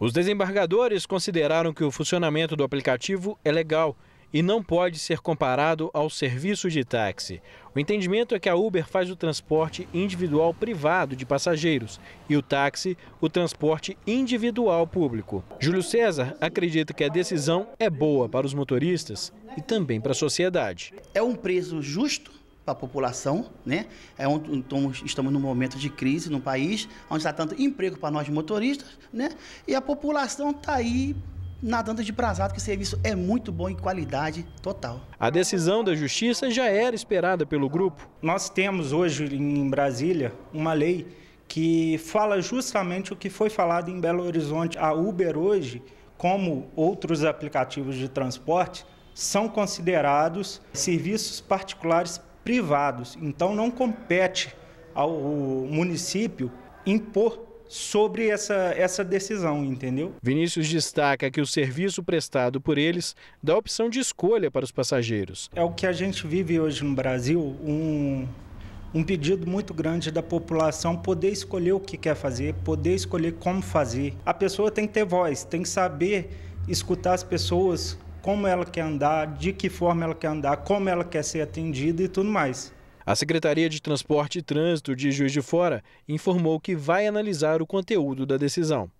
Os desembargadores consideraram que o funcionamento do aplicativo é legal e não pode ser comparado ao serviço de táxi. O entendimento é que a Uber faz o transporte individual privado de passageiros e o táxi o transporte individual público. Júlio César acredita que a decisão é boa para os motoristas e também para a sociedade. É um preço justo para a população, né? É então, estamos num momento de crise no país, onde está tanto emprego para nós motoristas, né? E a população está aí nadando de prazado, que o serviço é muito bom em qualidade total. A decisão da justiça já era esperada pelo grupo. Nós temos hoje em Brasília uma lei que fala justamente o que foi falado em Belo Horizonte. A Uber hoje, como outros aplicativos de transporte, são considerados serviços particulares privados. Então não compete ao município impor sobre essa, essa decisão, entendeu? Vinícius destaca que o serviço prestado por eles dá opção de escolha para os passageiros. É o que a gente vive hoje no Brasil, um, um pedido muito grande da população poder escolher o que quer fazer, poder escolher como fazer. A pessoa tem que ter voz, tem que saber escutar as pessoas, como ela quer andar, de que forma ela quer andar, como ela quer ser atendida e tudo mais. A Secretaria de Transporte e Trânsito de Juiz de Fora informou que vai analisar o conteúdo da decisão.